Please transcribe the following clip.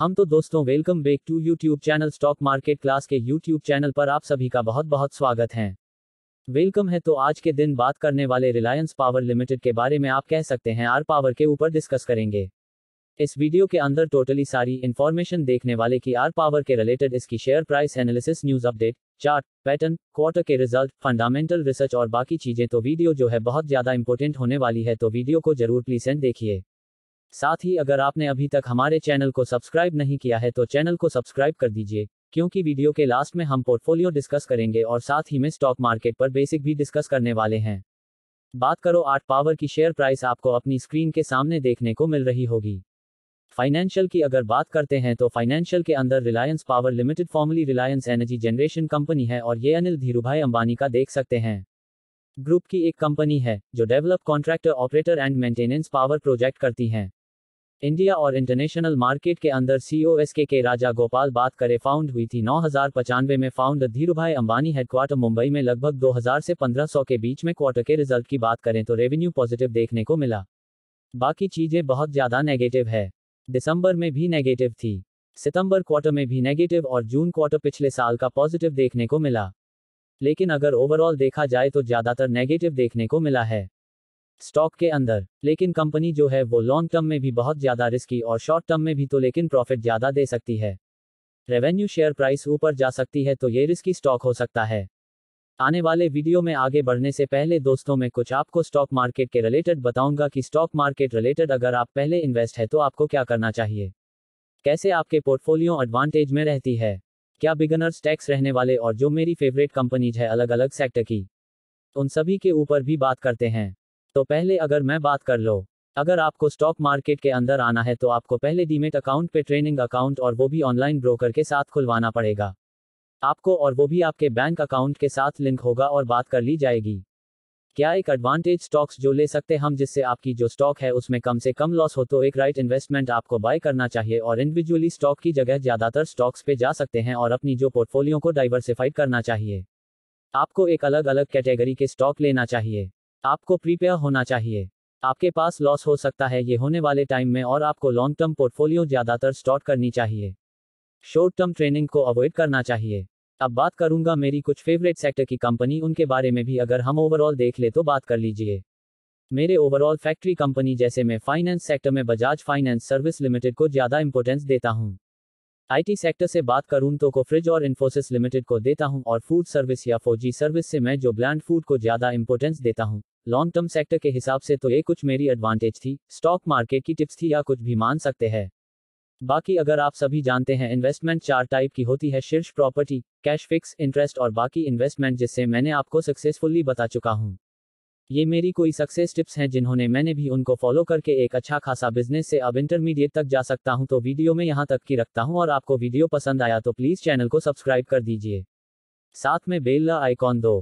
हम तो दोस्तों welcome back to YouTube channel stock market class के यूट्यूब चैनल पर आप सभी का बहुत बहुत स्वागत है वेलकम है तो आज के दिन बात करने वाले रिलायंस पावर लिमिटेड के बारे में आप कह सकते हैं आर पावर के ऊपर डिस्कस करेंगे इस वीडियो के अंदर टोटली सारी इन्फॉर्मेशन देखने वाले की आर पावर के रिलेटेड इसकी share price analysis news update chart pattern quarter के रिजल्ट फंडामेंटल रिसर्च और बाकी चीजें तो वीडियो जो है बहुत ज्यादा इंपॉर्टेंट होने वाली है तो वीडियो को जरूर प्लीज एंड देखिए साथ ही अगर आपने अभी तक हमारे चैनल को सब्सक्राइब नहीं किया है तो चैनल को सब्सक्राइब कर दीजिए क्योंकि वीडियो के लास्ट में हम पोर्टफोलियो डिस्कस करेंगे और साथ ही में स्टॉक मार्केट पर बेसिक भी डिस्कस करने वाले हैं बात करो आर्ट पावर की शेयर प्राइस आपको अपनी स्क्रीन के सामने देखने को मिल रही होगी फाइनेंशियल की अगर बात करते हैं तो फाइनेंशियल के अंदर Reliance power limited formerly Reliance energy generation company है और ये अनिल धीरूभाई अंबानी का देख सकते हैं ग्रुप की एक कंपनी है जो develop contractor operator and maintenance power project करती है इंडिया और इंटरनेशनल मार्केट के अंदर सी ओ एस के के राजा गोपाल बात करे फाउंड हुई थी नौ हजार पचानवे में फाउंड धीरू भाई अंबानी हेडक्वार्टर मुंबई में लगभग दो हजार से पंद्रह सौ के बीच में क्वार्टर के रिजल्ट की बात करें तो रेवेन्यू पॉजिटिव देखने को मिला बाकी चीजें बहुत ज्यादा नेगेटिव है दिसंबर में भी नेगेटिव थी सितंबर क्वार्टर में भी नेगेटिव और जून क्वार्टर पिछले साल का पॉजिटिव देखने को मिला लेकिन अगर ओवरऑल देखा जाए तो ज्यादातर नेगेटिव देखने को मिला है स्टॉक के अंदर लेकिन कंपनी जो है वो लॉन्ग टर्म में भी बहुत ज्यादा रिस्की और शॉर्ट टर्म में भी तो लेकिन प्रॉफिट ज्यादा दे सकती है रेवेन्यू शेयर प्राइस ऊपर जा सकती है तो ये रिस्की स्टॉक हो सकता है आने वाले वीडियो में आगे बढ़ने से पहले दोस्तों में कुछ आपको स्टॉक मार्केट के रिलेटेड बताऊंगा कि स्टॉक मार्केट रिलेटेड अगर आप पहले इन्वेस्ट है तो आपको क्या करना चाहिए कैसे आपके पोर्टफोलियो एडवांटेज में रहती है क्या बिगनर्स टैक्स रहने वाले और जो मेरी फेवरेट कंपनीज है अलग अलग सेक्टर की उन सभी के ऊपर भी बात करते हैं तो पहले अगर मैं बात कर लो अगर आपको स्टॉक मार्केट के अंदर आना है तो आपको पहले डीमेट अकाउंट पे ट्रेनिंग अकाउंट और वो भी ऑनलाइन ब्रोकर के साथ खुलवाना पड़ेगा आपको और वो भी आपके बैंक अकाउंट के साथ लिंक होगा और बात कर ली जाएगी क्या एक एडवांटेज स्टॉक्स जो ले सकते हम जिससे आपकी जो स्टॉक है उसमें कम से कम लॉस हो तो एक राइट इन्वेस्टमेंट आपको बाय करना चाहिए और इंडिविजुअली स्टॉक की जगह ज्यादातर स्टॉक्स पे जा सकते हैं और अपनी जो पोर्टफोलियो को डाइवर्सिफाइड करना चाहिए आपको एक अलग अलग कैटेगरी के स्टॉक लेना चाहिए आपको प्रीपेयर होना चाहिए आपके पास लॉस हो सकता है ये होने वाले टाइम में और आपको लॉन्ग टर्म पोर्टफोलियो ज्यादातर स्टॉट करनी चाहिए शॉर्ट टर्म ट्रेनिंग को अवॉइड करना चाहिए अब बात करूंगा मेरी कुछ फेवरेट सेक्टर की कंपनी उनके बारे में भी अगर हम ओवरऑल देख ले तो बात कर लीजिए मेरे ओवरऑल फैक्ट्री कंपनी जैसे मैं फाइनेंस सेक्टर में बजाज फाइनेंस सर्विस लिमिटेड को ज्यादा इंपोर्टेंस देता हूँ आईटी सेक्टर से बात करूँ तो को फ्रिज और इन्फोसिस लिमिटेड को देता हूँ और फूड सर्विस या फौजी सर्विस से मैं जो ब्लैंड फूड को ज्यादा इंपोर्टेंस देता हूँ लॉन्ग टर्म सेक्टर के हिसाब से तो ये कुछ मेरी एडवांटेज थी स्टॉक मार्केट की टिप्स थी या कुछ भी मान सकते हैं बाकी अगर आप सभी जानते हैं इन्वेस्टमेंट चार टाइप की होती है शीर्ष प्रॉपर्टी कैश फिक्स इंटरेस्ट और बाकी इन्वेस्टमेंट जिससे मैंने आपको सक्सेसफुली बता चुका हूँ ये मेरी कोई सक्सेस टिप्स हैं जिन्होंने मैंने भी उनको फॉलो करके एक अच्छा खासा बिजनेस से अब इंटरमीडिएट तक जा सकता हूँ तो वीडियो में यहाँ तक की रखता हूँ और आपको वीडियो पसंद आया तो प्लीज़ चैनल को सब्सक्राइब कर दीजिए साथ में बेल आइकॉन दो